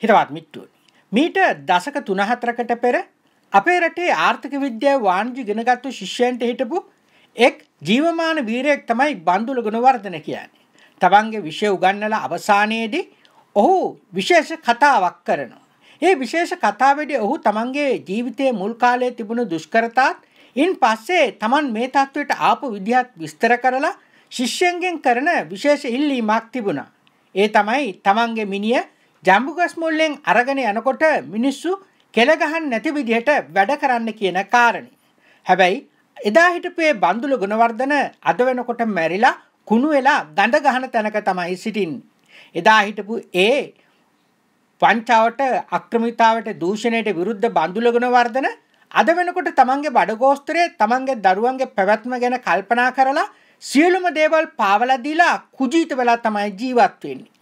හිරවත් මිත්තුවනි. මීට දසක තුනහතරකට පෙර අපේ රටේ ආර්ථික විද්‍යාව වාණජි ගෙනගත්තු ශිෂ්‍යයන්ට හිටපු එක් ජීවමාන වීරයෙක් තමයි බන්දුල ගුණවර්ධන කියන්නේ. තමන්ගේ විෂය උගන්නලා අවසානයේදී ඔහු විශේෂ කතාවක් කරනවා. ඒ විශේෂ කතාවේදී ඔහු තමන්ගේ ජීවිතයේ මුල් කාලයේ තිබුණු දුෂ්කරතාත් ඉන් පස්සේ තමන් මේ තත්ත්වයට ආපු විදිහත් විස්තර කරලා ශිෂ්‍යයන්ගෙන් කරන විශේෂ ඉල්ලීමක් තිබුණා. ඒ තමයි තමන්ගේ මිනිය ජම්බුගස් මුල්ලෙන් අරගෙන යනකොට මිනිස්සු කෙළගහන් නැති විදිහට වැඩ කරන්න කියන කාරණි. හැබැයි එදා හිටපේ බන්දුල ගුණවර්ධන අද වෙනකොට මැරිලා කුණු වෙලා දඬ ගහන තැනක තමයි සිටින්. එදා හිටපු ඒ පංචාවට අක්‍රමිතාවට දූෂණයට විරුද්ධ බන්දුල ගුණවර්ධන අද වෙනකොට තමන්ගේ බඩගෝස්තරය තමන්ගේ දරුවන්ගේ පැවැත්ම ගැන කල්පනා කරලා සියලුම දේවල් පාවලා දීලා කුජීත වෙලා තමයි ජීවත් වෙන්නේ.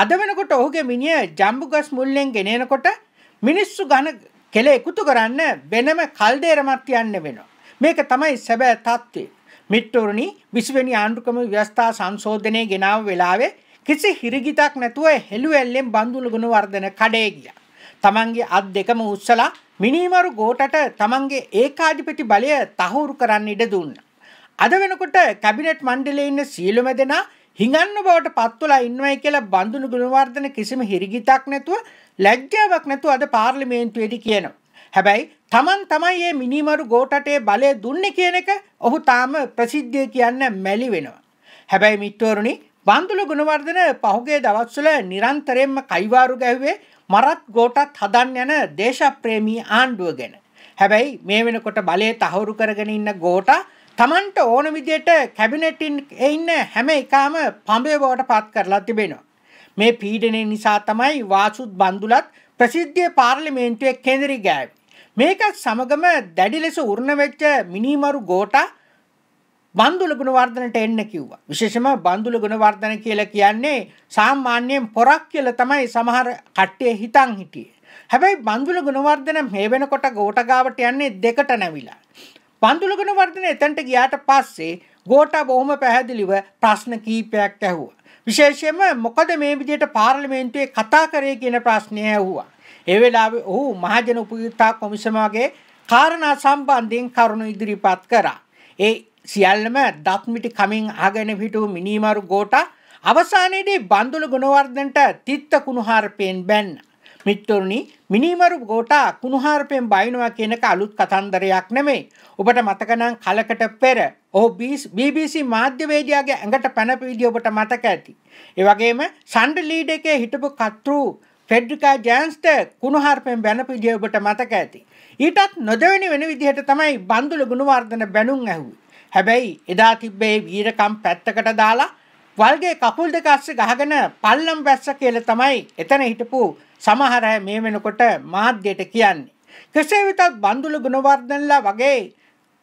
අද වෙනකොට ඔහුගේ මිනිිය ජම්බුගස් මුල්ලෙන් ගෙනෙනකොට මිනිස්සු ගණ කෙළ එකුතු කරන්න වෙනම කල්දේරමත් යන්න වෙනවා. මේක තමයි සැබෑ තත්ත්වය. මිට්ටෝරණි විශ්වනි ආණ්ඩුකම ව්‍යස්ථා සංශෝධනය ගෙනාව වෙලාවේ කිසි හිරිගිතක් නැතුව හෙළු ඇල්ලෙන් බඳුලගුණ වර්ධන කඩේ ගිය. තමන්ගේ අත් දෙකම උත්සලා මිනීමරු ගෝටට තමන්ගේ ඒකාධිපති බලය තහවුරු කරන්න ඉඩ දුන්න. අද වෙනකොට කැබිනට් මණ්ඩලේ ඉන්න සියලුම දෙනා හිඟන්න බවට පත්වලා ඉන්නවයි කියලා බඳුනු ගුණවර්ධන කිසිම හිරිගිතක් නැතුව ලැජ්ජාවක් නැතුව අද පාර්ලිමේන්තුවේදී කියනවා. හැබැයි Taman තමයි මේ මිනිමරු ගෝටටේ බලය දුන්නේ කියන එක ඔහු තාම ප්‍රසිද්ධිය කියන්න මැලි වෙනවා. හැබැයි මිත්වරුනි බඳුළු ගුණවර්ධන පහුගිය දවස්වල නිරන්තරයෙන්ම කයිවාරු ගැහුවේ මරත් ගෝටත් හදන්න යන දේශප්‍රේමී ආණ්ඩුව ගැන. හැබැයි මේ වෙනකොට බලය තහවුරු කරගෙන ඉන්න ගෝටා තමන්ට ඕන විදියට කැබිනටින් එඉන්න හැම එකාම පඹය බවට පත් කරලා තිබෙනවා. මේ පීඩනය නිසා තමයි වාසුත් බන්දුලත් ප්‍රසිද්ධිය පාර්ලිමේන්තුවේ කෙදරි ගෑව්. මේකත් සමගම දැඩි ලෙස උරණවෙච්ච මිනිමරු ගෝට බන්දුල ගුණවර්ධනට එන්න කිව්වා. විශේෂම බන්දුල ගුණවර්ධන කියලා කියන්නේ සාමාන්‍යයෙන් පොරක් කියලා තමයි සමහර කට්ටිය හිතන් හිටියේ. හැබැයි බන්දුල ගුණවර්ධන මේ වෙනකොට ගෝටගාවට යන්නේ දෙකට නැවිලා. බන්දුලගුණ වර්ධන එතැන්ට ගියාට පස්සේ ගෝටා බොහොම පැහැදිලිව ප්‍රශ්න කීපයක් ඇහුවා. විශේෂයෙන්ම මොකද මේ විදිහට පාර්ලිමේන්තුවේ කතා කරේ කියන ප්‍රශ්නය ඇහුවා. ඒ වෙලාවේ ඔහු මහජන උපයෝගිතා කොමිසමගේ කාරණා සම්බන්ධයෙන් කරුණු ඉදිරිපත් කරා. ඒ සියල්ලම දත්මිටි කමින් අහගෙන හිටු මිනිමරු ගෝටා අවසානයේදී බන්දුල ගුණවර්ධනට තිත්ත කුණුහාරපෙන් බැන්නා. මිත්තුරුනි මිනිමරු ගෝටා කුණුහාරපෙන් බයිනවා කියනක අලුත් කතන්දරයක් නෙමෙයි. ඔබට මතකනම් කලකට පෙර ඔහු BBC මාධ්‍යවේදියාගේ ඇඟට පැනපීඩිය ඔබට මතක ඇති. ඒ වගේම සන්ඩ ලීඩ් එකේ හිටපු කතෘ ෆෙඩ්රිකා ජෑන්ස්ට කුණුහාරපෙන් බැනපීඩිය ඔබට මතක ඇති. ඊටත් නොදෙවෙනි වෙන විදිහට තමයි බන්දුල ගුණවර්ධන බැනුම් ඇහුවේ. හැබැයි එදා තිබ්බේ වීරකම් පැත්තකට දාලා වල්ගේ කකුල් දෙක අස්සේ ගහගෙන පල්ලම් වැස්ස කියලා තමයි එතන හිටපු සමහර අය මේ වෙනකොට මාධ්‍යයට කියන්නේ. කෙසේ වෙතත් බන්දුල ගුණවර්ධනලා වගේ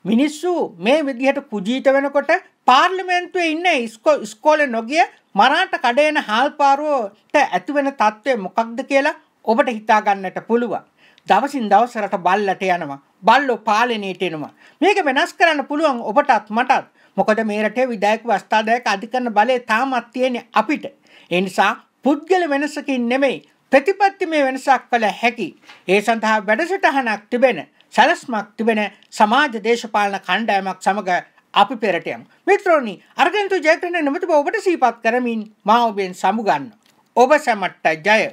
මිනිස්සු මේ විදිහට කුජීත වෙනකොට පාර්ලිමේන්තුවේ ඉන්න ඉස්කෝලේ නොගිය මරාට කඩේන හාල්පාරුවට ඇති වෙන තත්ත්වය මොකක්ද කියලා ඔබට හිතා ගන්නට පුළුවන්. දවසින් දවසට බල්ලට යනවා. බල්ලෝ පාලනයට එනවා. මේක වෙනස් කරන්න පුළුවන් ඔබටත් මටත්. මොකද මේ රටේ විධායක වස්ථාදායක අධිකරණ බලය තාමත් තියෙන්නේ අපිට. ඒ නිසා පුද්ගල වෙනසකින් නෙමෙයි ප්‍රතිපත්තිමය වෙනසක් කළ හැකි. ඒ සඳහා වැඩසටහනක් තිබෙන සැලස්මක් තිබෙන සමාජ දේශපාලන කණ්ඩායමක් සමග අපි පෙරට යමු. මිත්‍රෝනි, අර්ගන්තු ජයග්‍රහණ නිමිතිව ඔබට සීපත් කරමින් මා ඔබෙන් සමුගන්න. ඔබ සැමට ජය.